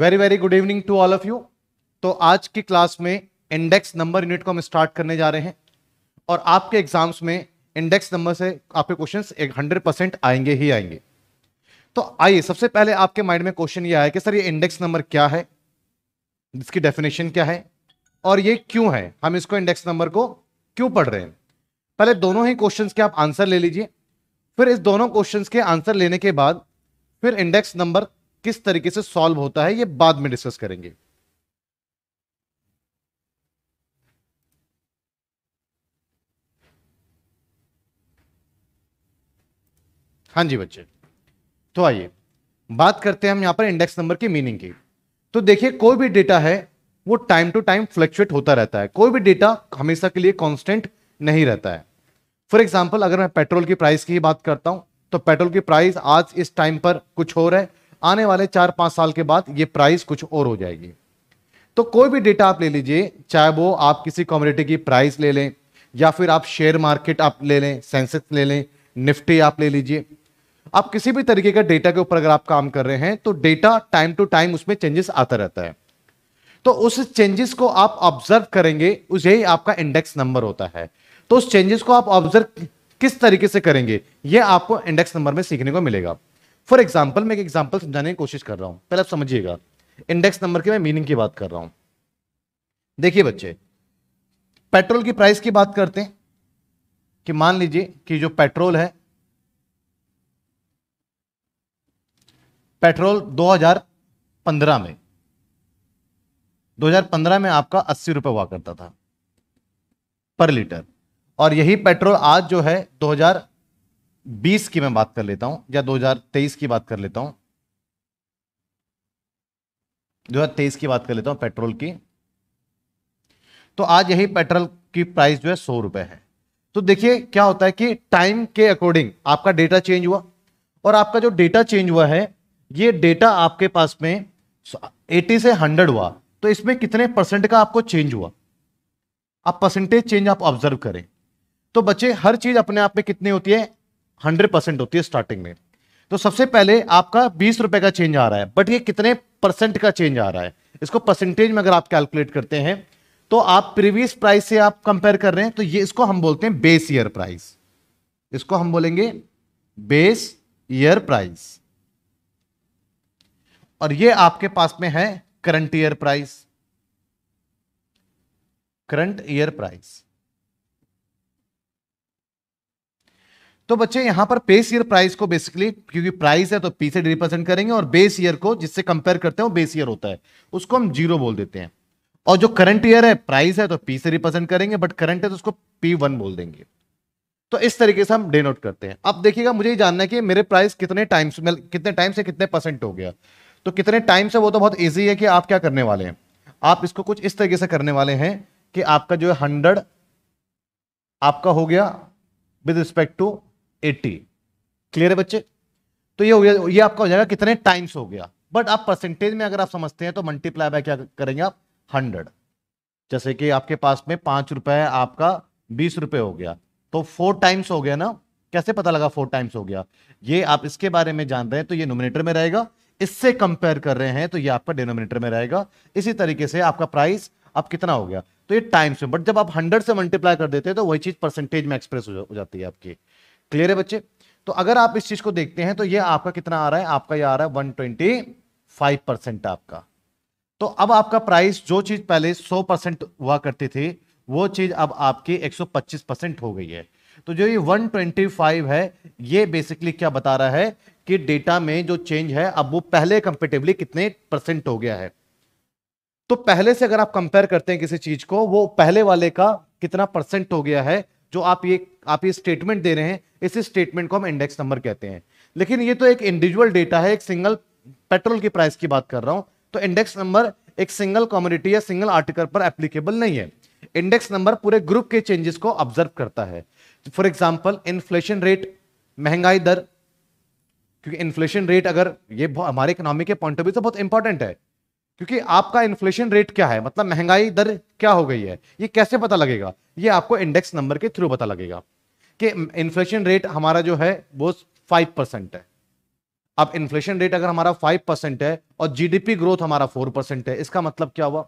very very good evening to all of you तो आज की क्लास में इंडेक्स नंबर यूनिट को हम स्टार्ट करने जा रहे हैं और आपके एग्जाम्स में इंडेक्स नंबर से आपके क्वेश्चंस एक हंड्रेड परसेंट आएंगे ही आएंगे तो आइए सबसे पहले आपके माइंड में क्वेश्चन ये आया कि सर ये इंडेक्स नंबर क्या है इसकी डेफिनेशन क्या है और ये क्यों है हम इसको इंडेक्स नंबर को क्यों पढ़ रहे हैं पहले दोनों ही क्वेश्चन के आप आंसर ले लीजिए फिर इस दोनों क्वेश्चन के आंसर लेने के बाद फिर इंडेक्स नंबर किस तरीके से सॉल्व होता है ये बाद में डिस्कस करेंगे हाँ जी बच्चे तो आइए बात करते हैं हम यहां पर इंडेक्स नंबर की मीनिंग की तो देखिए कोई भी डेटा है वो टाइम टू टाइम फ्लक्चुएट होता रहता है कोई भी डेटा हमेशा के लिए कांस्टेंट नहीं रहता है फॉर एग्जांपल अगर मैं पेट्रोल की प्राइस की ही बात करता हूं तो पेट्रोल की प्राइस आज इस टाइम पर कुछ हो रहा है आने वाले चार पांच साल के बाद ये प्राइस कुछ और हो जाएगी तो कोई भी डेटा आप ले लीजिए चाहे वो आप किसी कम्युनिटी की प्राइस ले लें या फिर आप शेयर मार्केट आप ले लें सेंसेक्स ले लें निफ्टी आप ले लीजिए आप किसी भी तरीके का डेटा के ऊपर अगर आप काम कर रहे हैं तो डेटा टाइम टू टाइम उसमें चेंजेस आता रहता है तो उस चेंजेस को आप ऑब्जर्व करेंगे उस यही आपका इंडेक्स नंबर होता है तो उस चेंजेस को आप ऑब्जर्व किस तरीके से करेंगे यह आपको इंडेक्स नंबर में सीखने को मिलेगा फॉर एग्जाम्पल मैं एक एग्जाम्पल समझाने की कोशिश कर रहा हूं पहले आप समझिएगा इंडेक्स नंबर के मैं मीनिंग की बात कर रहा हूं देखिए बच्चे पेट्रोल की प्राइस की बात करते हैं कि मान लीजिए कि जो पेट्रोल है पेट्रोल 2015 में 2015 में आपका अस्सी रुपये हुआ करता था पर लीटर और यही पेट्रोल आज जो है बीस की मैं बात कर लेता हूं या 2023 की बात कर लेता हूं 2023 की बात कर लेता हूं पेट्रोल की तो आज यही पेट्रोल की प्राइस जो है सौ रुपए है तो देखिए क्या होता है कि टाइम के अकॉर्डिंग आपका डेटा चेंज हुआ और आपका जो डेटा चेंज हुआ है ये डेटा आपके पास में 80 से 100 हुआ तो इसमें कितने परसेंट का आपको चेंज हुआ आप परसेंटेज चेंज आप ऑब्जर्व करें तो बच्चे हर चीज अपने आप में कितनी होती है हंड्रेड परसेंट होती है स्टार्टिंग में तो सबसे पहले आपका बीस रुपए का चेंज आ रहा है बट ये कितने परसेंट का चेंज आ रहा है इसको परसेंटेज में अगर आप कैलकुलेट करते हैं तो आप प्रीवियस प्राइस से आप कंपेयर कर रहे हैं तो ये इसको हम बोलते हैं बेस ईयर प्राइस इसको हम बोलेंगे बेस ईयर प्राइस और ये आपके पास में है current year price current year price तो बच्चे यहां पर बेस ईयर प्राइस को बेसिकली क्योंकि प्राइस है तो पी से रिप्रेजेंट करेंगे और बेस ईयर को जिससे कंपेयर करते हैं वो बेस ईयर होता है उसको हम जीरो बोल देते हैं और जो करंट ईयर है प्राइस है तो पी से रिप्रेजेंट करेंगे बट करंट है तो उसको पी वन बोल देंगे तो इस तरीके से हम डेनोट करते हैं अब देखिएगा मुझे जानना है कि मेरे प्राइस कितने टाइम्स में मतलब कितने टाइम से कितने परसेंट हो गया तो कितने टाइम से वो तो बहुत ईजी है कि आप क्या करने वाले हैं आप इसको कुछ इस तरीके से करने वाले हैं कि आपका जो है हंड्रेड आपका हो गया with respect to eighty clear है बच्चे तो ये हो गया ये आपका हो जाएगा कितने टाइम्स हो गया बट आप परसेंटेज में अगर आप समझते हैं तो मल्टीप्लाई बाय क्या करेंगे आप हंड्रेड जैसे कि आपके पास में पांच रुपए है आपका बीस रुपए हो गया तो फोर टाइम्स हो गया ना कैसे पता लगा फोर टाइम्स हो गया ये आप इसके बारे में जान रहे हैं तो ये नोमिनेटर में रहेगा इससे कंपेयर कर रहे हैं तो ये आपका डिनोमिनेटर में रहेगा इसी तरीके से आपका प्राइस अब कितना हो गया तो ये टाइम्स में बट जब आप हंड्रेड से मल्टीप्लाई कर देते हैं तो वही चीज परसेंटेज में एक्सप्रेस हो जाती है आपकी क्लियर है बच्चे तो अगर आप इस चीज को देखते हैं तो ये आपका कितना आ रहा है आपका ये आ रहा है 125 परसेंट आपका तो अब आपका प्राइस जो चीज पहले 100 परसेंट हुआ करती थी वो चीज अब आपकी 125 परसेंट हो गई है तो जो ये 125 है ये बेसिकली क्या बता रहा है कि डेटा में जो चेंज है अब वो पहले कंपेटिवली कितने परसेंट हो गया है तो पहले से अगर आप कंपेयर करते हैं किसी चीज को वो पहले वाले का कितना परसेंट हो गया है जो आप ये आप ये स्टेटमेंट दे रहे हैं इस स्टेटमेंट को हम इंडेक्स नंबर कहते हैं लेकिन ये तो एक इंडिविजुअल डेटा है एक सिंगल पेट्रोल की प्राइस की बात कर रहा हूं तो इंडेक्स नंबर एक सिंगल कॉम्युनिटी या सिंगल आर्टिकल पर एप्लीकेबल नहीं है इंडेक्स नंबर पूरे ग्रुप के चेंजेस को ऑब्जर्व करता है फॉर एग्जाम्पल इन्फ्लेशन रेट महंगाई दर क्योंकि इन्फ्लेशन रेट अगर ये हमारे इकोनॉमी के पॉइंट ऑफ व्यू से बहुत इंपॉर्टेंट है क्योंकि आपका इन्फ्लेशन रेट क्या है मतलब महंगाई दर क्या हो गई है ये कैसे पता लगेगा ये आपको इंडेक्स नंबर के थ्रू पता लगेगा कि इन्फ्लेशन रेट हमारा जो है वो फाइव परसेंट है अब इन्फ्लेशन रेट अगर हमारा फाइव परसेंट है और जीडीपी ग्रोथ हमारा फोर परसेंट है इसका मतलब क्या हुआ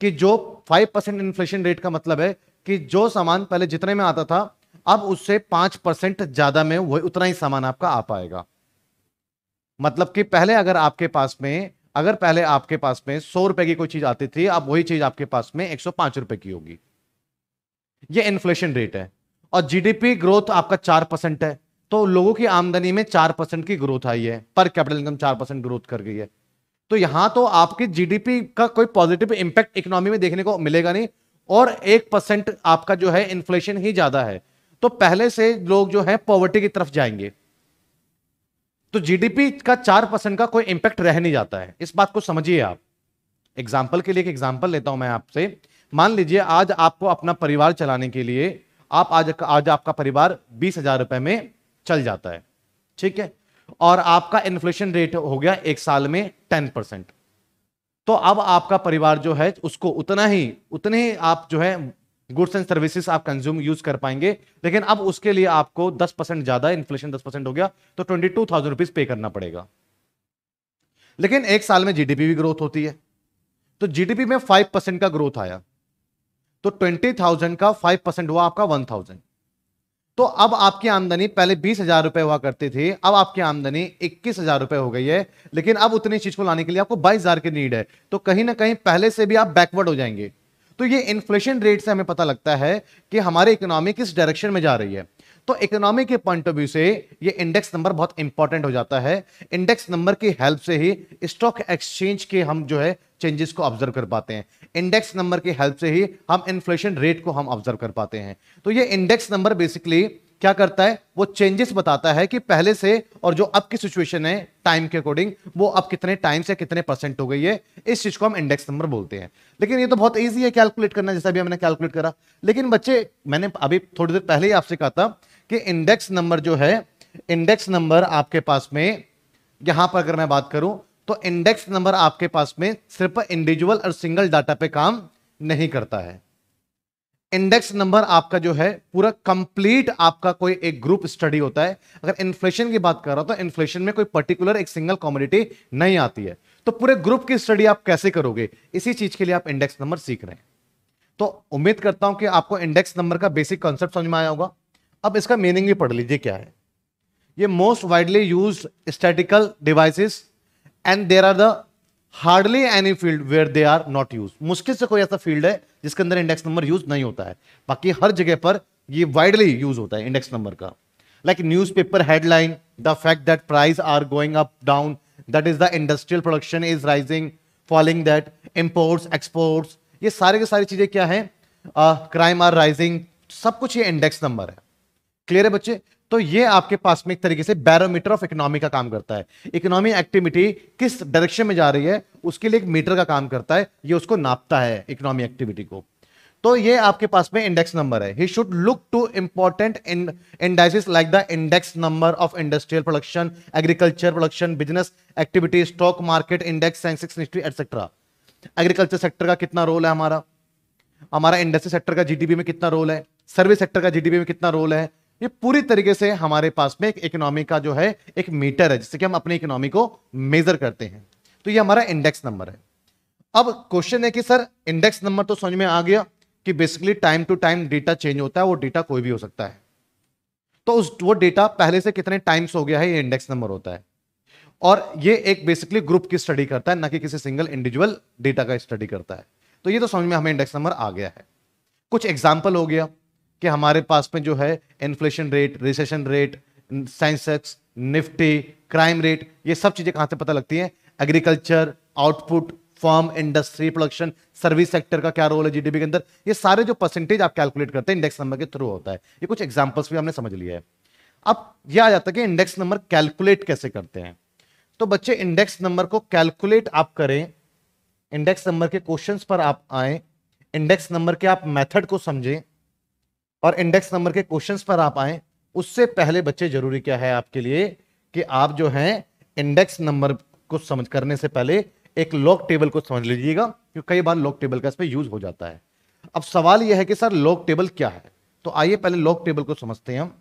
कि जो फाइव परसेंट इन्फ्लेशन रेट का मतलब है कि जो सामान पहले जितने में आता था अब उससे पांच परसेंट ज्यादा में वही उतना ही सामान आपका आ पाएगा मतलब कि पहले अगर आपके पास में अगर पहले आपके पास में सौ रुपए की कोई चीज आती थी अब वही चीज आपके पास में एक सौ पांच रुपए की होगी ये इन्फ्लेशन रेट है और जीडीपी ग्रोथ आपका चार परसेंट है तो लोगों की आमदनी में चार परसेंट की ग्रोथ आई है पर कैपिटल इनकम चार परसेंट ग्रोथ कर गई है तो यहां तो आपकी जीडीपी का कोई पॉजिटिव इंपैक्ट इकोनॉमी में देखने को मिलेगा नहीं और एक परसेंट आपका जो है इन्फ्लेशन ही ज्यादा है तो पहले से लोग जो है पॉवर्टी की तरफ जाएंगे तो जीडीपी का चार परसेंट का कोई इंपैक्ट रह नहीं जाता है इस बात को समझिए आप एग्जाम्पल के लिए एक एग्जाम्पल लेता हूं मैं आपसे मान लीजिए आज आपको अपना परिवार चलाने के लिए आप आज आज आपका परिवार बीस हजार रुपए में चल जाता है ठीक है और आपका इन्फ्लेशन रेट हो गया एक साल में टेन परसेंट तो अब आपका परिवार जो है उसको उतना ही उतने ही आप जो है गुड्स एंड सर्विसेज आप कंज्यूम यूज कर पाएंगे लेकिन अब उसके लिए आपको दस परसेंट ज्यादा इन्फ्लेशन दस परसेंट हो गया तो ट्वेंटी टू थाउजेंड रुपीज पे करना पड़ेगा लेकिन एक साल में जीडीपी भी ग्रोथ होती है तो जीडीपी में फाइव परसेंट का ग्रोथ आया तो ट्वेंटी थाउजेंड का फाइव परसेंट हुआ आपका वन थाउजेंड तो अब आपकी आमदनी पहले बीस हजार रुपए हुआ करती थी अब आपकी आमदनी इक्कीस हजार रुपए हो गई है लेकिन अब उतनी चीज को लाने के लिए आपको बाईस हजार की नीड है तो कहीं ना कहीं पहले से भी आप बैकवर्ड हो जाएंगे तो ये इन्फ्लेशन रेट से हमें पता लगता है कि हमारे इकोनॉमी किस डायरेक्शन में जा रही है तो इकोनॉमी के पॉइंट ऑफ व्यू से ये इंडेक्स नंबर बहुत इंपॉर्टेंट हो जाता है इंडेक्स नंबर की हेल्प से ही स्टॉक एक्सचेंज के हम जो है चेंजेस को ऑब्जर्व कर पाते हैं इंडेक्स नंबर की हेल्प से ही हम इन्फ्लेशन रेट को हम ऑब्जर्व कर पाते हैं तो ये इंडेक्स नंबर बेसिकली क्या करता है वो चेंजेस बताता है कि पहले से और जो अब की सिचुएशन है टाइम के अकॉर्डिंग वो अब कितने टाइम से कितने परसेंट हो गई है इस चीज को हम इंडेक्स नंबर बोलते हैं लेकिन ये तो बहुत ईजी है कैलकुलेट करना जैसा भी हमने कैलकुलेट करा लेकिन बच्चे मैंने अभी थोड़ी देर पहले ही आपसे कहा था कि इंडेक्स नंबर जो है इंडेक्स नंबर आपके पास में यहां पर अगर मैं बात करूं तो इंडेक्स नंबर आपके पास में सिर्फ इंडिविजुअल और सिंगल डाटा पे काम नहीं करता है इंडेक्स नंबर आपका जो है पूरा कंप्लीट आपका कोई एक ग्रुप स्टडी होता है अगर इन्फ्लेशन की बात कर रहा हूं तो इन्फ्लेशन में कोई पर्टिकुलर एक सिंगल कॉमोडिटी नहीं आती है तो पूरे ग्रुप की स्टडी आप कैसे करोगे इसी चीज के लिए आप इंडेक्स नंबर सीख रहे हैं तो उम्मीद करता हूं कि आपको इंडेक्स नंबर का बेसिक कॉन्सेप्ट समझ में आया होगा अब इसका मीनिंग भी पढ़ लीजिए क्या है ये most widely use statistical devices and there are the hardly any field where they are not use मुश्किल से कोई ऐसा फील्ड है जिसके अंदर इंडेक्स नंबर यूज नहीं होता है बाकी हर जगह पर ये वाइडली यूज होता है इंडेक्स नंबर का like news paper headline the fact that price are going up down that is the industrial production is rising falling that imports exports ये सारे के सारी चीजें क्या है क्राइम आर राइजिंग सब कुछ ये इंडेक्स नंबर है क्लियर है बच्चे तो ये आपके पास में एक तरीके से बैरोमीटर ऑफ इकोनॉमी का काम करता है इकोनॉमी एक्टिविटी किस डायरेक्शन में जा रही है उसके लिए एक मीटर का काम करता है ये उसको नापता है इकोनॉमी एक्टिविटी को तो ये आपके पास में इंडेक्स नंबर है ही should look to important indices like the index number of industrial production agriculture production business activity stock market index Sensex निस्ट्री एटसेट्रा एग्रीकल्चर सेक्टर का कितना रोल है हमारा हमारा इंडस्ट्री सेक्टर का जीडीपी में कितना रोल है सर्विस सेक्टर का जीडीपी में कितना रोल है ये पूरी तरीके से हमारे पास में एक इकोनॉमी का जो है एक मीटर है जिससे कि हम अपनी इकोनॉमी को मेजर करते हैं तो ये हमारा इंडेक्स नंबर है अब क्वेश्चन है कि सर इंडेक्स नंबर तो समझ में आ गया कि basically time to time data change होता है वो डेटा कोई भी हो सकता है तो उस वो डेटा पहले से कितने टाइम्स हो गया है ये इंडेक्स नंबर होता है और ये एक बेसिकली ग्रुप की स्टडी करता है ना कि किसी सिंगल इंडिविजुअल डेटा का स्टडी करता है तो ये तो समझ में हमें इंडेक्स नंबर आ गया है कुछ एग्जाम्पल हो गया कि हमारे पास में जो है inflation rate recession rate Sensex Nifty crime rate ये सब चीज़ें कहां से पता लगती हैं agriculture output form industry production service sector का क्या रोल है जीडीपी के अंदर ये सारे जो परसेंटेज आप कैलकुलेट करते हैं इंडेक्स नंबर के थ्रू होता है ये कुछ एग्जाम्पल्स भी हमने समझ लिया है अब यह आ जाता है कि इंडेक्स नंबर कैलकुलेट कैसे करते हैं तो बच्चे इंडेक्स नंबर को कैलकुलेट आप करें इंडेक्स नंबर के क्वेश्चन पर आप आए इंडेक्स नंबर के आप मैथड को समझें और इंडेक्स नंबर के क्वेश्चंस पर आप आए उससे पहले बच्चे जरूरी क्या है आपके लिए कि आप जो है इंडेक्स नंबर को समझ करने से पहले एक लॉक टेबल को समझ लीजिएगा क्योंकि कई बार लॉक टेबल का इसमें यूज हो जाता है अब सवाल यह है कि सर लॉक टेबल क्या है तो आइए पहले लॉक टेबल को समझते हैं हम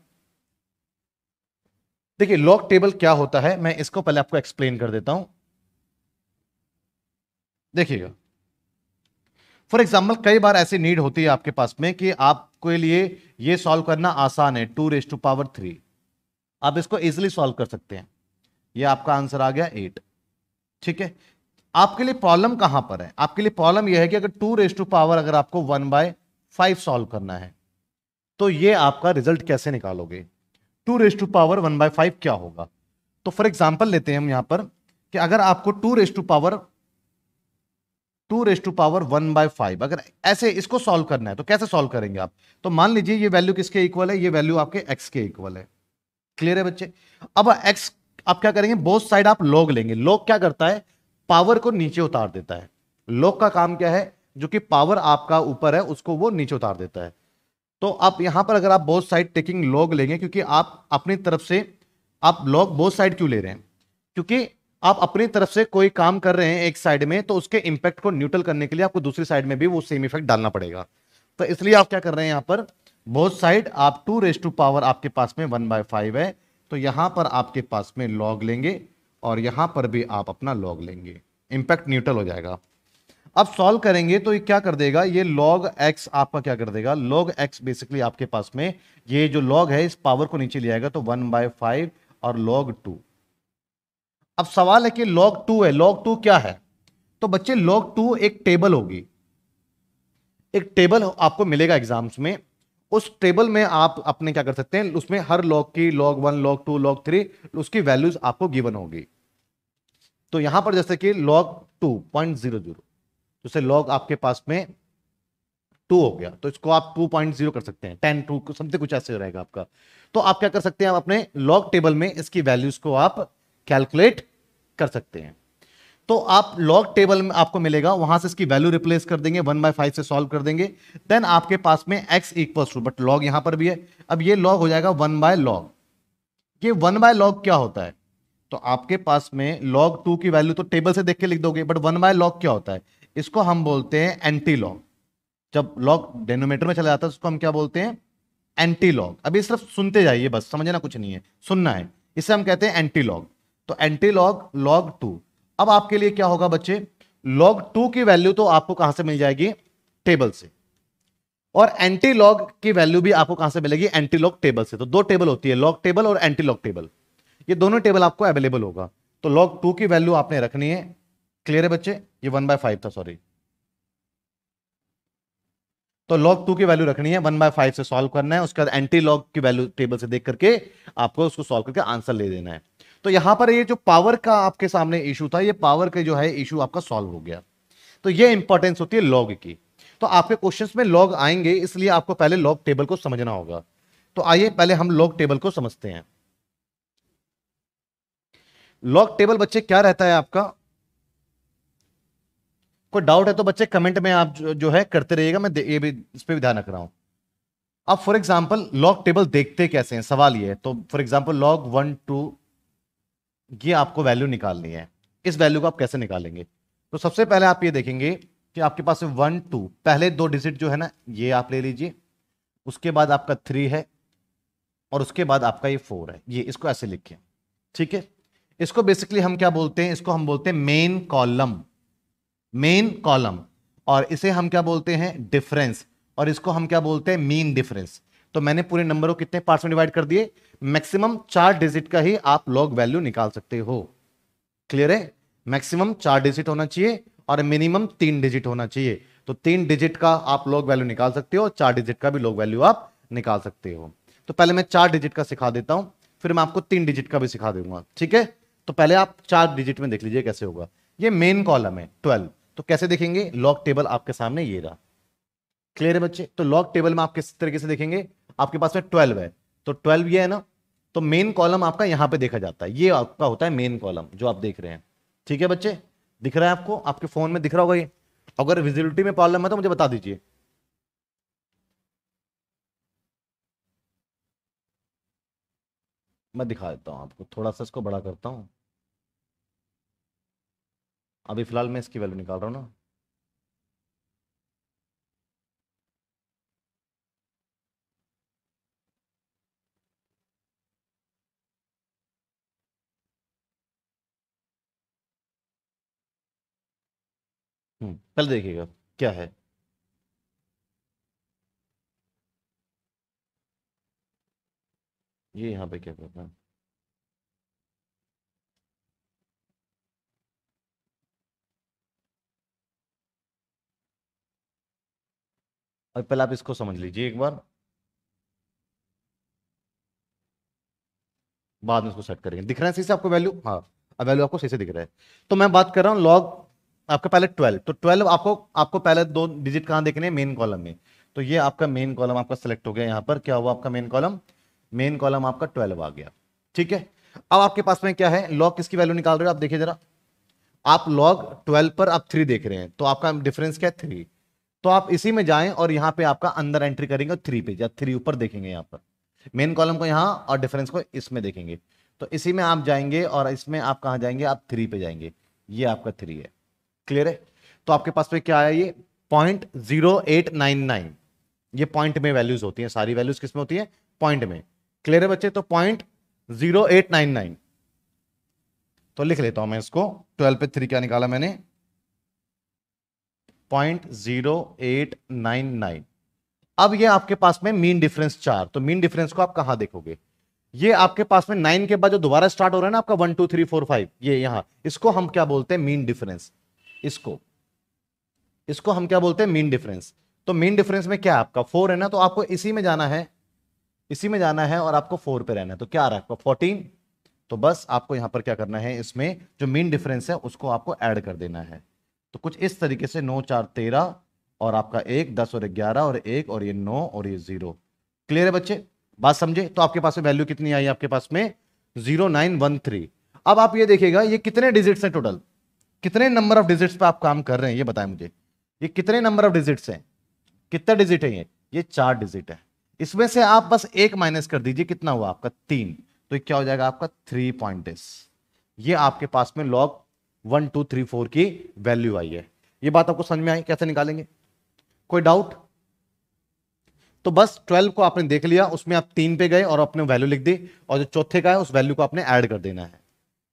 देखिए लॉक टेबल क्या होता है मैं इसको पहले आपको एक्सप्लेन कर देता हूं देखिएगा फॉर एग्जाम्पल कई बार ऐसी नीड होती है आपके पास में कि आपके लिए ये सॉल्व करना आसान है two raise to power three आप इसको इजिली सॉल्व कर सकते हैं ये आपका आंसर आ गया एट ठीक है आपके लिए प्रॉब्लम कहां पर है आपके लिए प्रॉब्लम यह है कि अगर टू रेस टू पावर अगर आपको वन बाय फाइव सॉल्व करना है तो ये आपका रिजल्ट कैसे निकालोगे two raise to power one by five क्या होगा तो फॉर एग्जाम्पल लेते हैं हम यहां पर कि अगर आपको two raise to power two raise to power one by five अगर ऐसे इसको सॉल्व करना है तो कैसे सॉल्व करेंगे आप तो मान लीजिए ये वैल्यू किसके इक्वल है ये वैल्यू आपके एक्स के इक्वल है क्लियर है बच्चे अब एक्स आप क्या करेंगे बोथ साइड आप लॉग लेंगे लॉग क्या करता है पावर को नीचे उतार देता है लॉग का काम क्या है जो कि पावर आपका ऊपर है उसको वो नीचे उतार देता है तो आप यहां पर अगर आप बोथ साइड टेकिंग लॉग लेंगे क्योंकि आप अपनी तरफ से आप लॉग बोथ साइड क्यों ले रहे हैं क्योंकि आप अपनी तरफ से कोई काम कर रहे हैं एक साइड में तो उसके इम्पैक्ट को न्यूट्रल करने के लिए आपको दूसरी साइड में भी वो सेम इफेक्ट डालना पड़ेगा तो इसलिए आप क्या कर रहे हैं यहाँ पर बोथ साइड आप टू रेस टू पावर आपके पास में वन बाय फाइव है तो यहां पर आपके पास में लॉग लेंगे और यहां पर भी आप अपना लॉग लेंगे इम्पैक्ट न्यूट्रल हो जाएगा अब सॉल्व करेंगे तो ये क्या कर देगा ये लॉग एक्स आपका क्या कर देगा लॉग एक्स बेसिकली आपके पास में ये जो लॉग है इस पावर को नीचे ले आएगा तो वन बाय फाइव और लॉग टू अब सवाल है कि लॉग टू है लॉग टू क्या है तो बच्चे लॉग टू एक टेबल होगी एक टेबल आपको मिलेगा एग्जाम्स में उस टेबल में आप अपने क्या कर सकते हैं उसमें हर लॉग की log one log two log three उसकी वैल्यूज आपको गिवन होगी तो यहां पर जैसे कि log two point zero zero जैसे लॉग आपके पास में टू हो गया तो इसको आप टू पॉइंट जीरो कर सकते हैं टेन टू समथिंग कुछ ऐसे रहेगा आपका तो आप क्या कर सकते हैं आप अपने लॉग टेबल में इसकी वैल्यूज को आप कैलकुलेट कर सकते हैं तो आप लॉग टेबल में आपको मिलेगा वहां से इसकी वैल्यू रिप्लेस कर देंगे वन बाय फाइव से सॉल्व कर देंगे देन आपके पास में X equal to but log यहां पर भी है अब ये लॉग हो जाएगा वन बाय लॉग ये वन बाय लॉग क्या होता है तो आपके पास में लॉग टू की वैल्यू तो टेबल से देख के लिख दोगे बट वन बाय लॉग क्या होता है इसको हम बोलते हैं एंटी लॉग जब लॉग डेनोमीटर में चला जाता है उसको हम क्या बोलते हैं एंटी लॉग अभी सिर्फ सुनते जाइए बस समझना कुछ नहीं है सुनना है इसे हम कहते हैं एंटी लॉग तो एंटी लॉग लॉग टू अब आपके लिए क्या होगा बच्चे लॉग टू की वैल्यू तो आपको कहां से मिल जाएगी टेबल से और एंटी लॉग की वैल्यू भी आपको कहां से मिलेगी एंटी लॉग टेबल से तो दो टेबल होती है लॉग टेबल और एंटी लॉग टेबल ये दोनों टेबल आपको अवेलेबल होगा तो लॉग टू की वैल्यू आपने रखनी है क्लियर है बच्चे ये वन बाय फाइव था सॉरी तो लॉग टू की वैल्यू रखनी है वन बाय फाइव से सॉल्व करना है उसके बाद एंटी लॉग की वैल्यू टेबल से देख करके आपको उसको सॉल्व करके आंसर ले देना है तो यहां पर ये जो पावर का आपके सामने इशू था ये पावर का जो है इशू आपका सॉल्व हो गया तो ये इंपॉर्टेंस होती है लॉग की तो आपके क्वेश्चंस में लॉग आएंगे इसलिए आपको पहले लॉग टेबल को समझना होगा तो आइए पहले हम लॉग टेबल को समझते हैं लॉग टेबल बच्चे क्या रहता है आपका कोई डाउट है तो बच्चे कमेंट में आप जो, है करते रहिएगा मैं ये भी इस पर भी ध्यान रख रहा हूं अब फॉर एग्जाम्पल लॉग टेबल देखते कैसे हैं सवाल ये है तो for example log one two ये आपको वैल्यू निकालनी है इस वैल्यू को आप कैसे निकालेंगे तो सबसे पहले आप ये देखेंगे कि आपके पास वन टू पहले दो डिजिट जो है ना ये आप ले लीजिए उसके बाद आपका थ्री है और उसके बाद आपका ये फोर है ये इसको ऐसे लिखे ठीक है इसको बेसिकली हम क्या बोलते हैं इसको हम बोलते हैं मेन कॉलम मेन कॉलम और इसे हम क्या बोलते हैं डिफरेंस और इसको हम क्या बोलते हैं मीन डिफरेंस तो मैंने पूरे नंबरों को कितने पार्ट्स में डिवाइड कर दिए मैक्सिमम चार डिजिट का ही आप लॉग वैल्यू निकाल सकते हो क्लियर है मैक्सिमम चार डिजिट होना चाहिए और मिनिमम तीन डिजिट होना चाहिए तो तीन डिजिट का आप लॉग वैल्यू निकाल सकते हो चार डिजिट का भी लॉग वैल्यू आप निकाल सकते हो तो पहले मैं चार डिजिट का सिखा देता हूं फिर मैं आपको तीन डिजिट का भी सिखा दूंगा ठीक है तो पहले आप चार डिजिट में देख लीजिए कैसे होगा ये मेन कॉलम है ट्वेल्व तो कैसे देखेंगे लॉग टेबल आपके सामने ये रहा क्लियर है बच्चे तो लॉग टेबल में आप किस तरीके से देखेंगे आपके पास में ट्वेल्व है तो ट्वेल्व ये है ना तो मेन कॉलम आपका यहां पे देखा जाता है ये आपका होता है मेन कॉलम जो आप देख रहे हैं ठीक है बच्चे दिख रहा है आपको आपके फोन में दिख रहा होगा ये अगर विजिबिलिटी में प्रॉब्लम है तो मुझे बता दीजिए मैं दिखा देता हूं आपको थोड़ा सा इसको बड़ा करता हूं अभी फिलहाल मैं इसकी वैल्यू निकाल रहा हूं ना हम्म, पहले देखिएगा क्या है ये यहां पे क्या करना है अब पहले आप इसको समझ लीजिए एक बार बाद में इसको सेट करेंगे दिख रहा है सही से आपको वैल्यू हाँ वैल्यू आपको सही से दिख रहा है तो मैं बात कर रहा हूं लॉग आपका पहले ट्वेल्व तो ट्वेल्व आपको आपको पहले दो डिजिट कहाँ देखने मेन कॉलम में तो ये आपका मेन कॉलम आपका सेलेक्ट हो गया यहाँ पर क्या हुआ आपका मेन कॉलम मेन कॉलम आपका ट्वेल्व आ गया ठीक है अब आपके पास में क्या है लॉग किसकी वैल्यू निकाल रहे हो आप देखिए जरा आप लॉग ट्वेल्व पर आप थ्री देख रहे हैं तो आपका डिफरेंस क्या है थ्री तो आप इसी में जाए और यहाँ पे आपका अंदर एंट्री करेंगे थ्री पे या थ्री ऊपर देखेंगे यहाँ पर मेन कॉलम को यहाँ और डिफरेंस को इसमें देखेंगे तो इसी में आप जाएंगे और इसमें आप कहाँ जाएंगे आप थ्री पे जाएंगे ये आपका थ्री है क्लियर है तो आपके पास में क्या आया ये point zero eight nine nine ये पॉइंट में वैल्यूज होती हैं सारी वैल्यूज किसमें होती है पॉइंट में क्लियर है बच्चे तो point zero eight nine nine तो लिख लेता हूं मैं इसको ट्वेल्व पे थ्री क्या निकाला मैंने point zero eight nine nine अब ये आपके पास में मीन डिफरेंस चार तो मीन डिफरेंस को आप कहां देखोगे ये आपके पास में नाइन के बाद जो दोबारा स्टार्ट हो रहा है ना आपका one two three four five ये यहां इसको हम क्या बोलते हैं मीन डिफरेंस इसको इसको हम क्या बोलते हैं मीन डिफरेंस तो मीन डिफरेंस में क्या आपका फोर है ना तो आपको इसी में जाना है इसी में जाना है और आपको फोर पे रहना है तो क्या आ रहा है आपका फोर्टीन तो बस आपको यहां पर क्या करना है इसमें जो मीन डिफरेंस है उसको आपको ऐड कर देना है तो कुछ इस तरीके से नौ चार तेरह और आपका एक दस और ग्यारह और एक और ये नौ और ये जीरो क्लियर है बच्चे बात समझे तो आपके पास में वैल्यू कितनी आई आपके पास में जीरो नाइन वन थ्री अब आप ये देखिएगा ये कितने डिजिट्स हैं टोटल कितने नंबर ऑफ डिजिट्स पे आप काम कर रहे हैं ये बताएं मुझे ये कितने नंबर ऑफ डिजिट्स हैं कितना डिजिट है ये ये चार डिजिट है इसमें से आप बस एक माइनस कर दीजिए कितना हुआ आपका तीन तो क्या हो जाएगा आपका थ्री पॉइंट ये आपके पास में log one two three four की वैल्यू आई है ये बात आपको समझ में आई कैसे निकालेंगे कोई डाउट तो बस ट्वेल्व को आपने देख लिया उसमें आप तीन पे गए और अपने वैल्यू लिख दी और जो चौथे का है उस वैल्यू को आपने ऐड कर देना है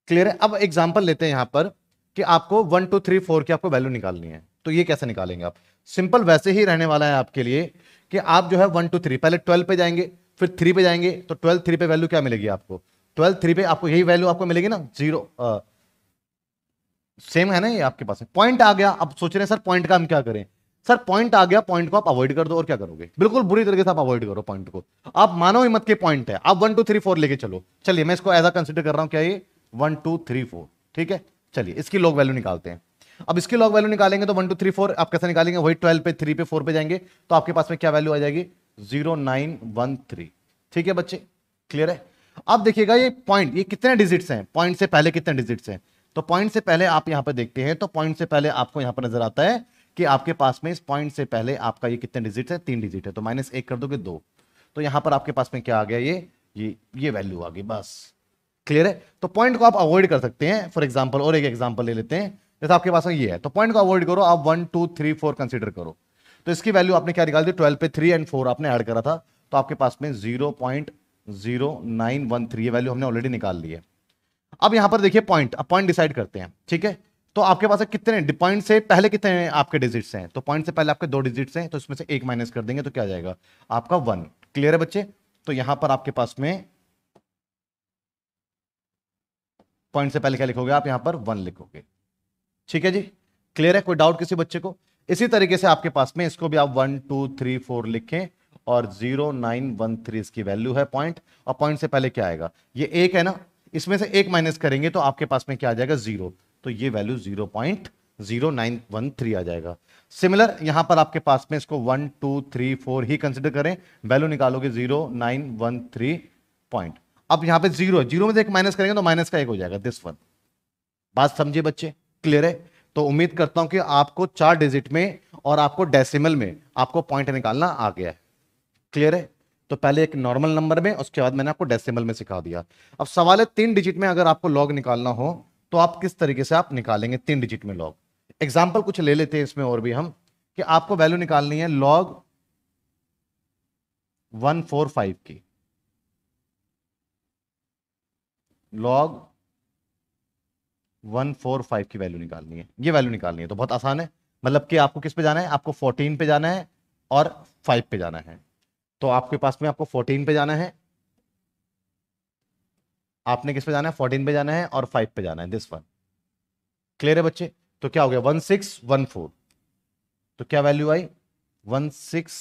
क्लियर है अब एग्जाम्पल लेते हैं यहां पर कि आपको वन टू थ्री फोर की आपको वैल्यू निकालनी है तो ये कैसे निकालेंगे आप सिंपल वैसे ही रहने वाला है आपके लिए कि आप जो है वन टू थ्री पहले ट्वेल्व पे जाएंगे फिर थ्री पे जाएंगे तो ट्वेल्व थ्री पे वैल्यू क्या मिलेगी आपको ट्वेल्व थ्री पे आपको यही वैल्यू आपको मिलेगी ना जीरो सेम है ना ये आपके पास पॉइंट आ गया आप सोच रहे हैं सर पॉइंट का हम क्या करें सर पॉइंट आ गया पॉइंट को आप अवॉइड कर दो और क्या करोगे बिल्कुल बुरी तरीके से आप अवॉइड करो पॉइंट को आप मानो ही मत के पॉइंट है आप वन टू थ्री फोर लेके चलो चलिए मैं इसको एज अ कंसिडर कर रहा हूं क्या ये वन टू थ्री फोर ठीक है चलिए इसकी लॉग वैल्यू निकालते हैं अब इसकी लॉग वैल्यू निकालेंगे तो वन टू थ्री फोर आप कैसे निकालेंगे वही ट्वेल्व पे थ्री पे फोर पे जाएंगे तो आपके पास में क्या वैल्यू आ जाएगी जीरो नाइन वन थ्री ठीक है बच्चे क्लियर है अब देखिएगा ये पॉइंट ये कितने डिजिट्स हैं पॉइंट से पहले कितने डिजिट्स हैं तो पॉइंट से पहले आप यहां पर देखते हैं तो पॉइंट से पहले आपको यहां पर नजर आता है कि आपके पास में इस पॉइंट से पहले आपका ये कितने डिजिट है तीन डिजिट है तो माइनस एक कर दोगे दो तो यहां पर आपके पास में क्या आ गया ये ये ये वैल्यू आ गई बस क्लियर है तो पॉइंट को आप अवॉइड कर सकते हैं फॉर एग्जाम्पल और एक एग्जाम्पल ले लेते हैं जैसे आपके पास ये है तो पॉइंट को अवॉइड करो आप one two three four consider करो तो इसकी वैल्यू आपने क्या निकाल दी ट्वेल्व पे थ्री एंड फोर आपने ऐड करा था तो आपके पास में zero point zero nine one three value हमने ऑलरेडी निकाल ली है अब यहां पर देखिए पॉइंट अब पॉइंट डिसाइड करते हैं ठीक है तो आपके पास कितने पॉइंट से पहले कितने आपके डिजिट्स हैं तो पॉइंट से पहले आपके दो डिजिट्स हैं तो इसमें से एक माइनस कर देंगे तो क्या जाएगा आपका वन क्लियर है बच्चे तो यहाँ पर आपके पास में पॉइंट से पहले क्या लिखोगे आप यहां पर वन लिखोगे ठीक है जी क्लियर है कोई डाउट किसी बच्चे को इसी तरीके से आपके पास में इसको भी आप वन टू थ्री फोर लिखें और जीरो नाइन वन थ्री इसकी वैल्यू है पॉइंट और पॉइंट से पहले क्या आएगा ये एक है ना इसमें से एक माइनस करेंगे तो आपके पास में क्या आ जाएगा जीरो तो ये value zero point zero nine one three आ जाएगा सिमिलर यहां पर आपके पास में इसको वन टू थ्री फोर ही कंसिडर करें वैल्यू निकालोगे zero nine one three point अब यहाँ पे जीरो है जीरो में से एक माइनस करेंगे तो माइनस का एक हो जाएगा दिस वन बात समझे बच्चे क्लियर है तो उम्मीद करता हूं कि आपको चार डिजिट में और आपको डेसिमल में आपको पॉइंट निकालना आ गया है क्लियर है तो पहले एक नॉर्मल नंबर में उसके बाद मैंने आपको डेसिमल में सिखा दिया अब सवाल है तीन डिजिट में अगर आपको लॉग निकालना हो तो आप किस तरीके से आप निकालेंगे तीन डिजिट में लॉग एग्जाम्पल कुछ ले लेते हैं इसमें और भी हम कि आपको वैल्यू निकालनी है लॉग वन फोर फाइव की लॉग वन फोर फाइव की वैल्यू निकालनी है ये वैल्यू निकालनी है तो बहुत आसान है मतलब कि आपको किस पे जाना है आपको फोर्टीन पे जाना है और फाइव पे जाना है तो आपके पास में आपको फोर्टीन पे जाना है आपने किस पे जाना है फोर्टीन पे जाना है और फाइव पे जाना है दिस वन क्लियर है बच्चे तो क्या हो गया वन सिक्स वन फोर तो क्या वैल्यू आई one six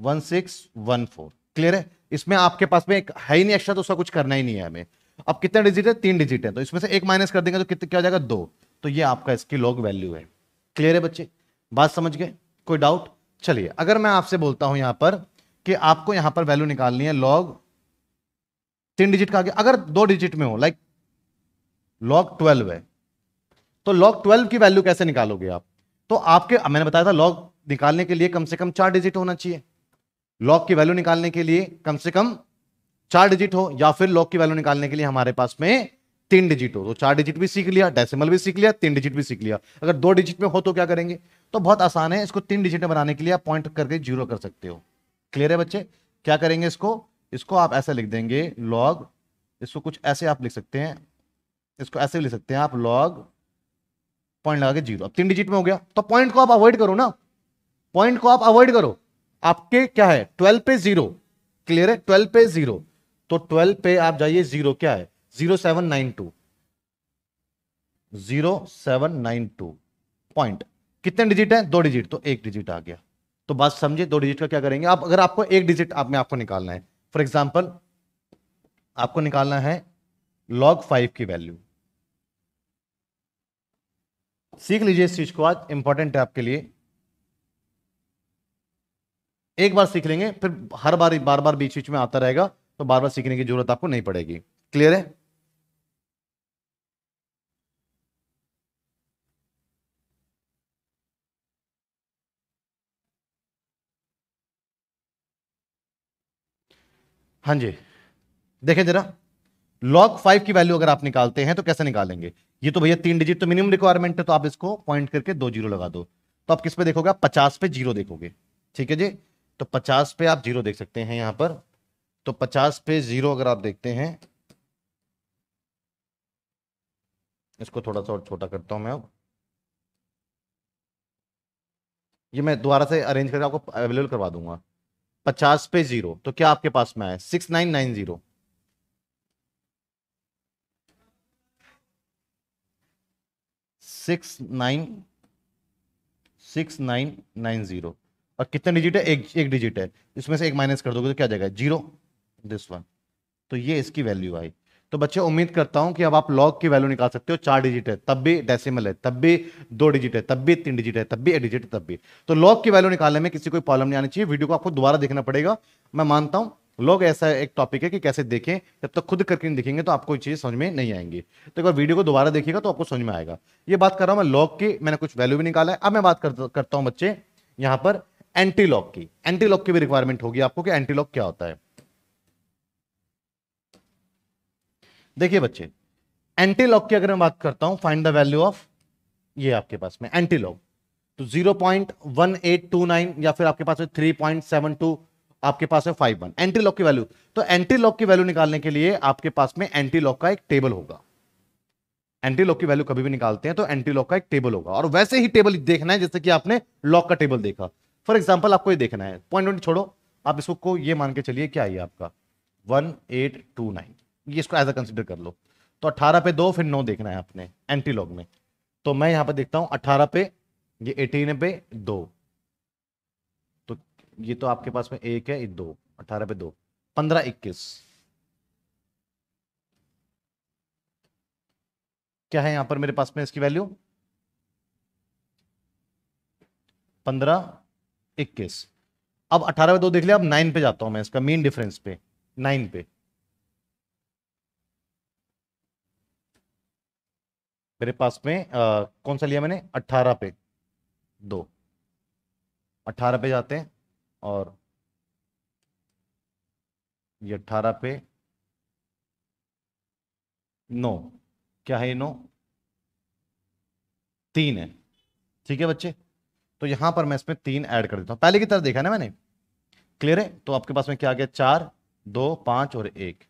one six one four clear है इसमें आपके पास में एक है ही नहीं एक्स्ट्रा तो उसका कुछ करना ही नहीं है हमें अब कितने डिजिट है तीन डिजिट है तो इसमें से एक माइनस कर देंगे तो कितने क्या हो जाएगा दो तो ये आपका इसकी लॉग वैल्यू है क्लियर है बच्चे बात समझ गए कोई डाउट चलिए अगर मैं आपसे बोलता हूं यहां पर कि आपको यहां पर वैल्यू निकालनी है लॉग तीन डिजिट का आगे अगर दो डिजिट में हो लाइक लॉग ट्वेल्व है तो लॉग ट्वेल्व की वैल्यू कैसे निकालोगे आप तो आपके मैंने बताया था लॉग निकालने के लिए कम से कम चार डिजिट होना चाहिए लॉग की वैल्यू निकालने के लिए कम से कम चार डिजिट हो या फिर लॉग की वैल्यू निकालने के लिए हमारे पास में तीन डिजिट हो तो चार डिजिट भी सीख लिया डेसिमल भी सीख लिया तीन डिजिट भी सीख लिया अगर दो डिजिट में हो तो क्या करेंगे तो बहुत आसान है इसको तीन डिजिट में बनाने के लिए आप पॉइंट करके जीरो कर सकते हो क्लियर है बच्चे क्या करेंगे इसको इसको आप ऐसा लिख देंगे लॉग इसको कुछ ऐसे आप लिख सकते हैं इसको ऐसे भी लिख सकते हैं आप लॉग पॉइंट लगा के जीरो अब तीन डिजिट में हो गया तो पॉइंट को आप अवॉइड करो ना पॉइंट को आप अवॉइड करो आपके क्या है ट्वेल्व पे जीरो क्लियर है ट्वेल्व पे जीरो तो ट्वेल्व पे आप जाइए जीरो क्या है zero seven nine two zero seven nine two point कितने डिजिट है दो डिजिट तो एक डिजिट आ गया तो बात समझिए दो डिजिट का क्या करेंगे आप अगर आपको एक डिजिट आप में आपको निकालना है फॉर एग्जाम्पल आपको निकालना है लॉग फाइव की वैल्यू सीख लीजिए इस चीज को आज इंपॉर्टेंट है आपके लिए एक बार सीख लेंगे फिर हर बार बार बार बीच बीच में आता रहेगा तो बार बार सीखने की जरूरत आपको नहीं पड़ेगी क्लियर है हाँ जी देखें जरा लॉक फाइव की वैल्यू अगर आप निकालते हैं तो कैसे निकालेंगे ये तो भैया तीन डिजिट तो मिनिमम रिक्वायरमेंट है तो आप इसको पॉइंट करके दो जीरो लगा दो तो आप किस पे देखोगे पचास पे जीरो देखोगे ठीक है जी तो पचास पे आप जीरो देख सकते हैं यहां पर तो पचास पे जीरो अगर आप देखते हैं इसको थोड़ा सा और छोटा करता हूं मैं अब ये मैं दोबारा से अरेंज करके आपको अवेलेबल करवा दूंगा पचास पे जीरो तो क्या आपके पास में आया six nine nine zero six nine six nine nine zero और कितने डिजिट है एक एक डिजिट है इसमें से एक माइनस कर दोगे तो क्या जाएगा जीरो दिस वन तो ये इसकी वैल्यू आई तो बच्चे उम्मीद करता हूं कि अब आप लॉग की वैल्यू निकाल सकते हो चार डिजिट है तब भी डेसिमल है तब भी दो डिजिट है तब भी तीन डिजिट है तब भी एक डिजिट है तब भी तो लॉग की वैल्यू निकालने में किसी कोई प्रॉब्लम नहीं आनी चाहिए वीडियो को आपको दोबारा देखना पड़ेगा मैं मानता हूं लॉग ऐसा एक टॉपिक है कि कैसे देखें जब तक तो खुद करके नहीं देखेंगे तो आपको चीज़ समझ में नहीं आएंगी तो एक बार वीडियो को दोबारा देखिएगा तो आपको समझ में आएगा ये बात कर रहा हूँ मैं लॉग की मैंने कुछ वैल्यू भी निकाला है अब मैं बात करता हूँ बच्चे यहाँ पर एंटीलॉक की एंटीलॉक की भी रिक्वायरमेंट होगी आपको कि एंटीलॉक क्या होता है देखिए बच्चे एंटीलॉक की अगर मैं बात करता हूं फाइंड द वैल्यू ऑफ ये आपके पास में एंटीलॉक तो 0.1829 या फिर आपके पास है 3.72 आपके पास है 51 एंटीलॉक की वैल्यू तो एंटीलॉक की वैल्यू निकालने के लिए आपके पास में एंटीलॉक का एक टेबल होगा एंटीलॉक की वैल्यू कभी भी निकालते हैं तो एंटीलॉक का एक टेबल होगा और वैसे ही टेबल देखना है जैसे कि आपने लॉक का टेबल देखा फॉर एग्जाम्पल आपको ये देखना है पॉइंट ट्वेंटी छोड़ो आप इसको को ये मान के चलिए क्या आइए आपका वन एट टू नाइन ये इसको एज अ कंसिडर कर लो तो अट्ठारह पे दो फिर नौ देखना है आपने एंटीलॉग में तो मैं यहाँ पर देखता हूँ अट्ठारह पे ये एटीन पे दो तो ये तो आपके पास में एक है एक दो अट्ठारह पे दो पंद्रह इक्कीस क्या है यहां पर मेरे पास में इसकी वैल्यू पंद्रह इक्कीस अब अठारह में दो देख लिया अब नाइन पे जाता हूं मैं इसका मेन डिफरेंस पे नाइन पे मेरे पास में आ, कौन सा लिया मैंने अट्ठारह पे दो अठारह पे जाते हैं और ये अट्ठारह पे नौ क्या है ये नौ तीन है ठीक है बच्चे तो यहां पर मैं इसमें तीन ऐड कर देता हूं पहले की तरह देखा ना मैंने क्लियर है तो आपके पास में क्या आ गया चार दो पांच और एक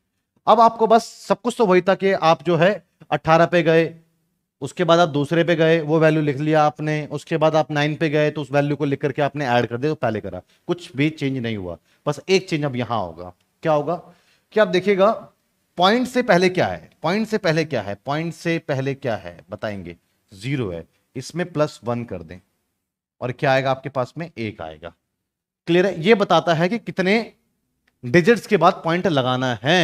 अब आपको बस सब कुछ तो वही था कि आप जो है अट्ठारह पे गए उसके बाद आप दूसरे पे गए वो वैल्यू लिख लिया आपने उसके बाद आप नाइन पे गए तो उस वैल्यू को लिख करके आपने ऐड कर दिया तो पहले करा कुछ भी चेंज नहीं हुआ बस एक चेंज अब यहां होगा क्या होगा कि आप देखिएगा पॉइंट से पहले क्या है पॉइंट से पहले क्या है पॉइंट से पहले क्या है बताएंगे जीरो है इसमें प्लस वन कर दें और क्या आएगा आपके पास में एक आएगा क्लियर है ये बताता है कि कितने डिजिट्स के बाद पॉइंट लगाना है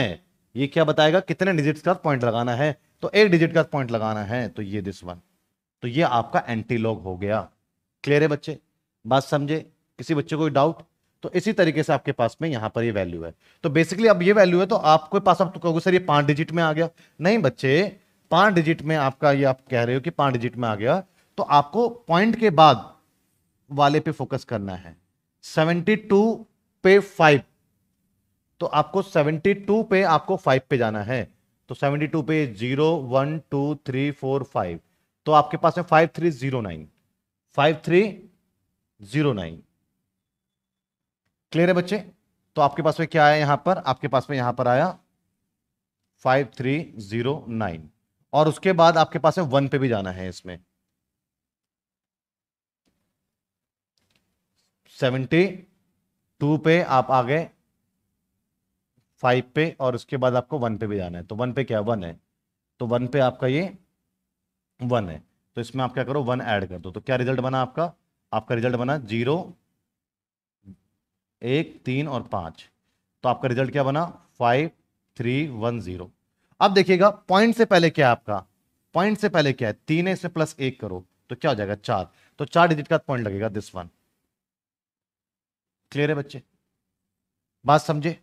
ये क्या बताएगा कितने डिजिट्स के बाद पॉइंट लगाना है तो एक डिजिट का पॉइंट लगाना है तो ये दिस वन तो ये आपका एंटीलॉग हो गया क्लियर है बच्चे बात समझे किसी बच्चे को डाउट तो इसी तरीके से आपके पास में यहां पर ये वैल्यू है तो बेसिकली अब ये वैल्यू है तो आपके पास आप तो कहोगे सर ये पांच डिजिट में आ गया नहीं बच्चे पांच डिजिट में आपका ये आप कह रहे हो कि पांच डिजिट में आ गया तो आपको पॉइंट के बाद वाले पे फोकस करना है 72 पे 5 तो आपको 72 पे आपको 5 पे जाना है तो 72 पे zero one two three four five तो आपके पास है 5309 5309 थ्री जीरो नाइन क्लियर है बच्चे तो आपके पास में क्या है यहां पर आपके पास में यहां पर आया फाइव थ्री जीरो नाइन और उसके बाद आपके पास है वन पे भी जाना है इसमें सेवेंटी टू पे आप आ गए फाइव पे और उसके बाद आपको वन पे भी जाना है तो वन पे क्या वन है तो वन पे आपका ये वन है तो इसमें आप क्या करो वन ऐड कर दो तो क्या रिजल्ट बना आपका आपका रिजल्ट बना जीरो एक तीन और पांच तो आपका रिजल्ट क्या बना फाइव थ्री वन जीरो अब देखिएगा पॉइंट से पहले क्या है आपका पॉइंट से पहले क्या है तीन से प्लस एक करो तो क्या हो जाएगा चार तो चार डिजिट का पॉइंट लगेगा दिस वन क्लियर है बच्चे बात समझे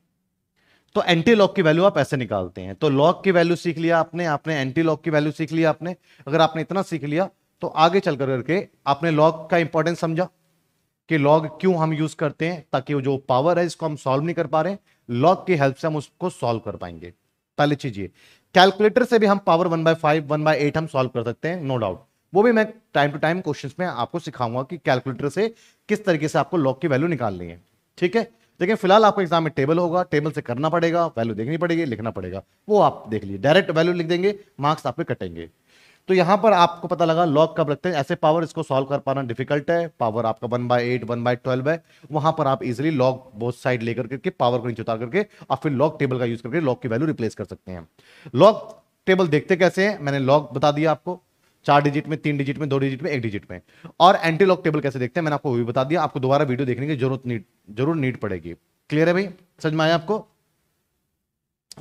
तो एंटी लॉक की वैल्यू आप ऐसे निकालते हैं तो लॉक की वैल्यू सीख लिया आपने आपने एंटी लॉक की वैल्यू सीख लिया आपने अगर आपने इतना सीख लिया तो आगे चल कर करके आपने लॉग का इंपॉर्टेंस समझा कि लॉग क्यों हम यूज करते हैं ताकि वो जो पावर है इसको हम सॉल्व नहीं कर पा रहे लॉग की हेल्प से हम उसको सॉल्व कर पाएंगे पहले चीजिए कैलकुलेटर से भी हम power one by five one by eight हम सॉल्व कर सकते हैं नो डाउट वो भी मैं टाइम टू टाइम क्वेश्चन में आपको सिखाऊंगा कि कैलकुलेटर से किस तरीके से आपको लॉक की वैल्यू निकालनी है ठीक है लेकिन फिलहाल आपको एग्जाम में टेबल होगा टेबल से करना पड़ेगा वैल्यू देखनी पड़ेगी लिखना पड़ेगा वो आप देख लीजिए डायरेक्ट वैल्यू लिख देंगे मार्क्स आपके कटेंगे तो यहां पर आपको पता लगा लॉग कब रखते हैं ऐसे पावर इसको सॉल्व कर पाना डिफिकल्ट है पावर आपका one by eight one by twelve है वहां पर आप इजिली लॉग बोथ साइड लेकर के पावर को नीचे उतार करके और फिर लॉग टेबल का यूज करके लॉग की वैल्यू रिप्लेस कर सकते हैं लॉग टेबल देखते कैसे है मैंने लॉग बता दिया आपको चार डिजिट में तीन डिजिट में दो डिजिट में एक डिजिट में और एंटी लॉक टेबल कैसे देखते हैं मैंने आपको वो भी बता दिया आपको दोबारा वीडियो देखने की जरूरत नीट जरूर नीट पड़ेगी क्लियर है भाई समझ में आया आपको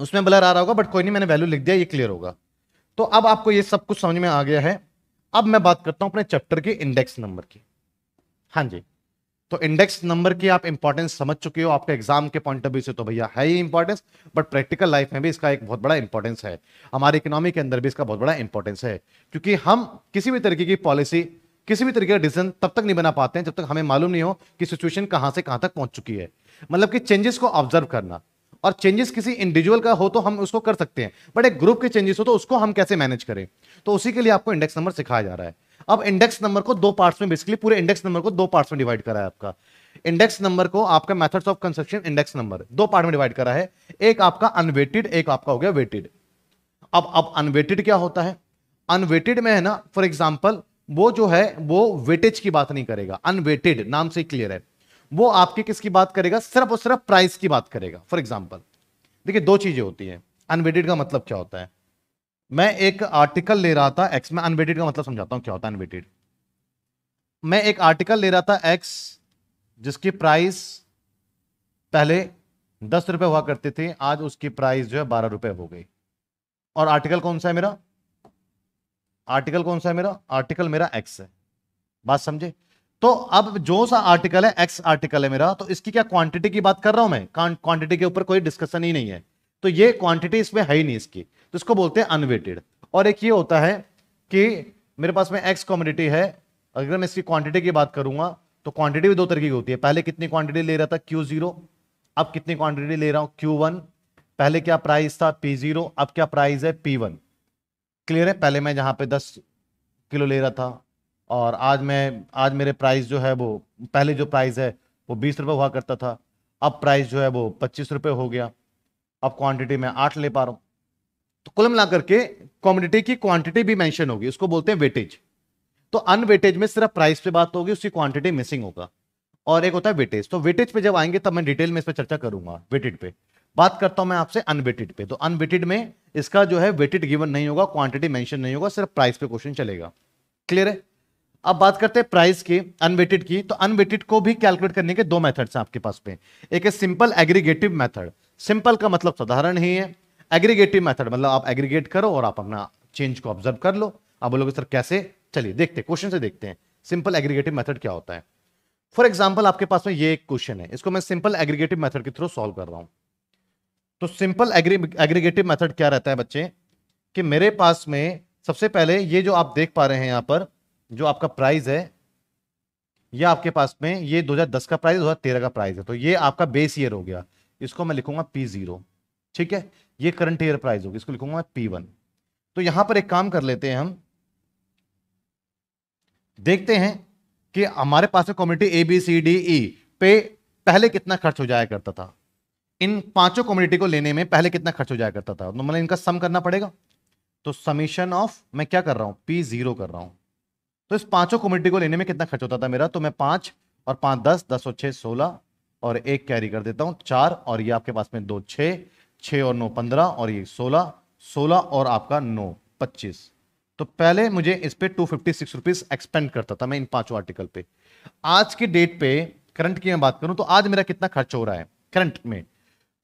उसमें ब्लर आ रहा होगा बट कोई नहीं मैंने वैल्यू लिख दिया ये क्लियर होगा तो अब आपको ये सब कुछ समझ में आ गया है अब मैं बात करता हूं अपने चैप्टर के इंडेक्स नंबर की हाँ जी तो इंडेक्स नंबर की आप इंपॉर्टेंस समझ चुके हो आपके एग्जाम के पॉइंट ऑफ व्यू से तो भैया है ही इंपॉर्टेंस बट प्रैक्टिकल लाइफ में भी इसका एक बहुत बड़ा इंपॉर्टेंस है हमारी इकोनॉमी के अंदर भी इसका बहुत बड़ा इंपॉर्टेंस है क्योंकि हम किसी भी तरीके की पॉलिसी किसी भी तरीके का डिसीजन तब तक नहीं बना पाते हैं जब तक हमें मालूम नहीं हो कि सिचुएशन कहां से कहां तक पहुंच चुकी है मतलब कि चेंजेस को ऑब्जर्व करना और चेंजेस किसी इंडिविजुअल का हो तो हम उसको कर सकते हैं बट एक ग्रुप के चेंजेस हो तो उसको हम कैसे मैनेज करें तो उसी के लिए आपको इंडेक्स नंबर सिखाया जा रहा है अब इंडेक्स नंबर को दो पार्ट्स में बेसिकली पूरे इंडेक्स नंबर को दो पार्ट्स में डिवाइड करा है आपका इंडेक्स नंबर को आपका methods of construction index number दो पार्ट में डिवाइड करा है एक आपका अनवेटेड एक आपका हो गया वेटेड अब अब अनवेटेड क्या होता है अनवेटेड में है ना फॉर एग्जाम्पल वो जो है वो वेटेज की बात नहीं करेगा अनवेटेड नाम से क्लियर है वो आपके किसकी बात करेगा सिर्फ और सिर्फ प्राइस की बात करेगा फॉर एग्जाम्पल देखिए दो चीजें होती है अनवेटेड का मतलब क्या होता है मैं एक आर्टिकल ले रहा था एक्स में अनवेटेड का मतलब समझाता हूँ क्या होता है अनवेटेड मैं एक आर्टिकल ले रहा था एक्स जिसकी प्राइस पहले दस रुपये हुआ करते थे आज उसकी प्राइस जो है बारह रुपये हो गई और आर्टिकल कौन सा है मेरा आर्टिकल कौन सा है मेरा आर्टिकल मेरा एक्स है बात समझे तो अब जो सा आर्टिकल है एक्स आर्टिकल है मेरा तो इसकी क्या क्वांटिटी की बात कर रहा हूं मैं क्वांटिटी के ऊपर कोई डिस्कशन ही नहीं है तो ये क्वांटिटी इसमें है ही नहीं इसकी तो इसको बोलते हैं अनवेटेड और एक ये होता है कि मेरे पास में एक्स कॉमोडिटी है अगर मैं इसकी क्वांटिटी की बात करूंगा तो क्वांटिटी भी दो तरीके की होती है पहले कितनी क्वांटिटी ले रहा था क्यू जीरो अब कितनी क्वांटिटी ले रहा हूं क्यू वन पहले क्या प्राइस था पी जीरो अब क्या प्राइस है पी वन क्लियर है पहले मैं जहां पे दस किलो ले रहा था और आज मैं आज मेरे प्राइस जो है वो पहले जो प्राइस है वो बीस रुपये हुआ करता था अब प्राइस जो है वो पच्चीस रुपये हो गया अब क्वांटिटी मैं आठ ले पा रहा हूँ तो कुल मिलाकर के कॉमोडिटी की क्वांटिटी भी मेंशन होगी उसको बोलते हैं वेटेज तो अनवेटेज में सिर्फ प्राइस पे बात होगी उसकी क्वांटिटी मिसिंग होगा और एक होता है वेटेज तो वेटेज पे जब आएंगे तब मैं डिटेल में इस पर चर्चा करूंगा वेटेड पे बात करता हूं मैं आपसे अनवेटेड पे तो अनवेटेड में इसका जो है वेटेड गिवन नहीं होगा क्वांटिटी मेंशन नहीं होगा सिर्फ प्राइस पे क्वेश्चन चलेगा क्लियर है अब बात करते हैं प्राइस की अनवेटेड की तो अनवेटेड को भी कैलकुलेट करने के दो मेथड्स हैं आपके पास पे एक है सिंपल एग्रीगेटिव मेथड सिंपल का मतलब साधारण ही है एग्रीगेटिव मेथड मतलब आप एग्रीगेट करो और आप अपना चेंज को ऑब्जर्व कर लो आप बोलोगे सर कैसे चलिए देखते क्वेश्चन से देखते हैं सिंपल एग्रीगेटिव मेथड क्या होता है फॉर एग्जाम्पल आपके पास में ये एक क्वेश्चन है इसको मैं सिंपल एग्रीगेटिव मेथड के थ्रू सॉल्व कर रहा हूं तो सिंपल एग्रीगेटिव मेथड क्या रहता है बच्चे कि मेरे पास में सबसे पहले ये जो आप देख पा रहे हैं यहां पर जो आपका प्राइस है ये आपके पास में ये 2010 का प्राइस 2013 का प्राइस है तो ये आपका बेस ईयर हो गया इसको मैं लिखूंगा पी जीरो ठीक है ये करंट ईयर प्राइस होगी इसको लिखूंगा पी वन तो यहां पर एक काम कर लेते हैं हम देखते हैं कि हमारे पास में commodity A B C D E पे पहले कितना खर्च हो जाया करता था इन पांचों कम्युनिटी को लेने में पहले कितना खर्च हो जाया करता था तो मतलब इनका सम करना पड़ेगा तो समीशन ऑफ मैं क्या कर रहा हूं पी जीरो कर रहा हूं तो इस पांचों कॉम्युनिटी को लेने में कितना खर्च होता था मेरा तो मैं पांच और पांच दस दस और छह सोलह और एक कैरी कर देता हूं चार और ये आपके पास में दो छे छः और नौ पंद्रह और ये सोलह सोलह और आपका नौ पच्चीस तो पहले मुझे इस पर two fifty six rupees expend करता था मैं इन पांचों आर्टिकल पे आज की डेट पे करंट की मैं बात करूं तो आज मेरा कितना खर्च हो रहा है करंट में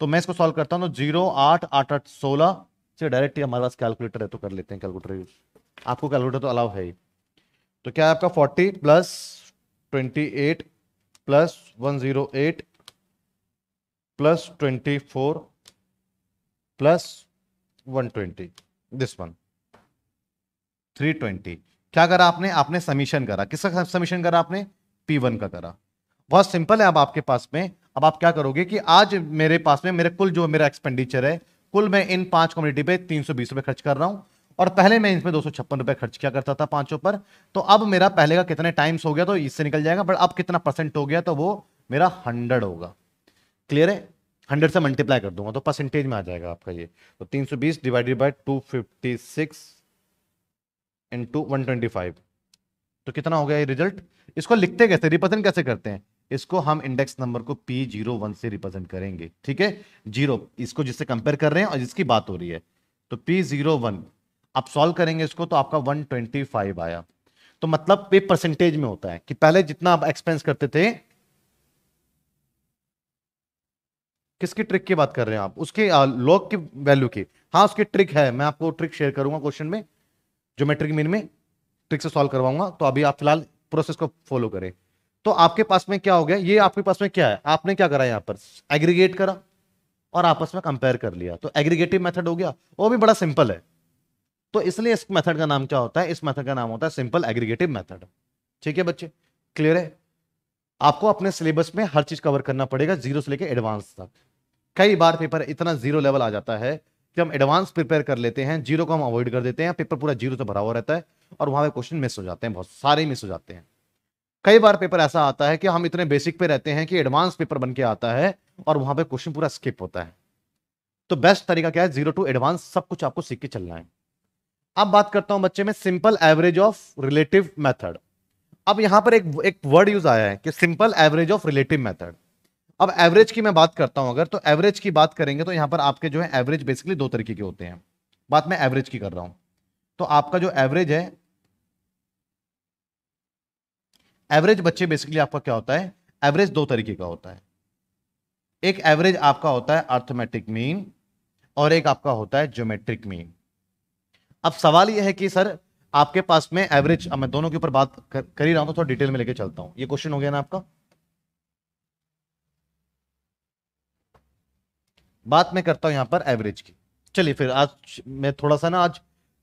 तो मैं इसको सॉल्व करता हूं जीरो आठ आठ आठ सोलह से डायरेक्ट हमारे पास कैलकुलेटर है तो कर लेते हैं कैलकुलेटर यूज आपको कैलकुलेटर तो अलाउ है ही तो क्या आपका forty plus twenty eight plus one zero eight plus twenty four plus 120 this one 320 क्या करा आपने आपने समीशन करा किसका समीशन करा आपने P1 का करा बहुत सिंपल है अब आपके पास में अब आप क्या करोगे कि आज मेरे पास में मेरे कुल जो मेरा एक्सपेंडिचर है कुल मैं इन पांच कम्युनिटी पे तीन सौ बीस रुपए खर्च कर रहा हूँ और पहले मैं इसमें दो सौ छप्पन रुपए खर्च किया करता था पांचों पर तो अब मेरा पहले का कितने टाइम्स हो गया तो इससे निकल जाएगा बट अब कितना परसेंट हो गया तो वो मेरा हंड्रेड होगा क्लियर है हंड्रेड से मल्टीप्लाई कर दूंगा तो परसेंटेज में आ जाएगा आपका ये तो तीन सौ बीस divided by two fifty six into one twenty five तो कितना हो गया ये रिजल्ट इसको लिखते कैसे रिप्रेजेंट कैसे करते हैं इसको हम इंडेक्स नंबर को पी जीरो वन से रिप्रेजेंट करेंगे ठीक है जीरो इसको जिससे कंपेयर कर रहे हैं और जिसकी बात हो रही है तो पी जीरो वन आप सॉल्व करेंगे इसको तो आपका वन ट्वेंटी फाइव आया तो मतलब पे परसेंटेज में होता है कि पहले जितना आप एक्सपेंस करते थे किसकी ट्रिक की बात कर रहे हैं आप उसके लॉग की वैल्यू की हाँ उसकी ट्रिक है मैं आपको ट्रिक शेयर करूंगा क्वेश्चन में ज्योमेट्रिक मीन में ट्रिक से सॉल्व करवाऊंगा तो अभी आप फिलहाल प्रोसेस को फॉलो करें तो आपके पास में क्या हो गया ये आपके पास में क्या है आपने क्या करा यहाँ पर एग्रीगेट करा और आपस में कंपेयर कर लिया तो एग्रीगेटिव मेथड हो गया वो भी बड़ा सिंपल है तो इसलिए इस मेथड का नाम क्या होता है इस मेथड का नाम होता है सिंपल एग्रीगेटिव मेथड ठीक है बच्चे क्लियर है आपको अपने सिलेबस में हर चीज कवर करना पड़ेगा जीरो से लेकर एडवांस तक कई बार पेपर इतना जीरो लेवल आ जाता है कि हम एडवांस प्रिपेयर कर लेते हैं जीरो को हम अवॉइड कर देते हैं पेपर पूरा जीरो से भरा हुआ रहता है और वहां पे क्वेश्चन मिस हो जाते हैं बहुत सारे मिस हो जाते हैं कई बार पेपर ऐसा आता है कि हम इतने बेसिक पे रहते हैं कि एडवांस पेपर बन के आता है और वहां पर क्वेश्चन पूरा स्किप होता है तो बेस्ट तरीका क्या है जीरो टू एडवांस सब कुछ आपको सीख के चलना है अब बात करता हूँ बच्चे में simple average of relative method अब यहाँ पर एक एक वर्ड यूज आया है कि simple average of relative method अब एवरेज की मैं बात करता हूं अगर तो एवरेज की बात करेंगे तो यहां पर आपके जो है एवरेज बेसिकली दो तरीके के होते हैं बात मैं एवरेज की कर रहा हूं तो आपका जो एवरेज है एवरेज बच्चे बेसिकली आपका क्या होता है एवरेज दो तरीके का होता है एक एवरेज आपका होता है अर्थमेटिक मीन और एक आपका होता है ज्योमेट्रिक मीन अब सवाल यह है कि सर आपके पास में एवरेज मैं दोनों के ऊपर बात कर, कर ही रहा हूं तो थोड़ा डिटेल में लेके चलता हूं ये क्वेश्चन हो गया ना आपका बात मैं करता हूं यहाँ पर एवरेज की चलिए फिर आज मैं थोड़ा सा ना आज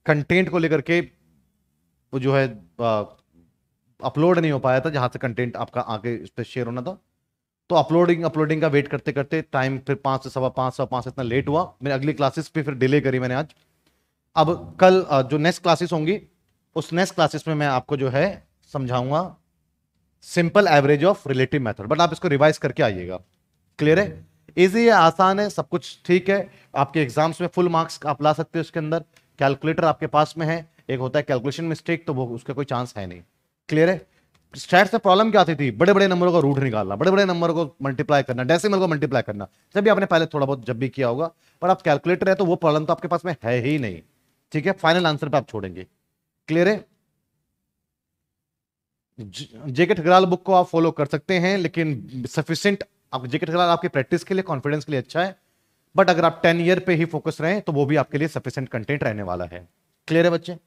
कंटेंट को लेकर के वो जो है अपलोड नहीं हो पाया था जहां से कंटेंट आपका आगे इस पर शेयर होना था तो अपलोडिंग अपलोडिंग का वेट करते करते टाइम फिर पांच से सवा पांच सवा पांच इतना लेट हुआ मैंने अगली क्लासेस पे फिर डिले करी मैंने आज अब कल जो नेक्स्ट क्लासेस होंगी उस नेक्स्ट क्लासेस में मैं आपको जो है समझाऊंगा simple average of relative method but आप इसको रिवाइज करके आइएगा क्लियर है इजी है आसान है सब कुछ ठीक है आपके एग्जाम्स में फुल मार्क्स आप ला सकते हो उसके अंदर कैलकुलेटर आपके पास में है एक होता है कैलकुलेशन मिस्टेक तो वो उसका कोई चांस है नहीं क्लियर है स्टैट्स में प्रॉब्लम क्या आती थी बड़े बड़े नंबरों का रूट निकालना बड़े बड़े नंबर को मल्टीप्लाई करना डेसिमल को मल्टीप्लाई करना जब भी आपने पहले थोड़ा बहुत जब भी किया होगा पर आप कैलकुलेटर है तो वो प्रॉब्लम तो आपके पास में है ही नहीं ठीक है फाइनल आंसर पे आप छोड़ेंगे क्लियर है जेके ठगराल बुक को आप फॉलो कर सकते हैं लेकिन सफिशियंट आपके जेकेट कलर आपकी प्रैक्टिस के लिए कॉन्फिडेंस के लिए अच्छा है बट अगर आप टेन ईयर पे ही फोकस रहें तो वो भी आपके लिए सफिशियंट कंटेंट रहने वाला है क्लियर है बच्चे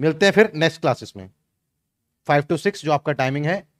मिलते हैं फिर नेक्स्ट क्लासेस में फाइव टू सिक्स जो आपका टाइमिंग है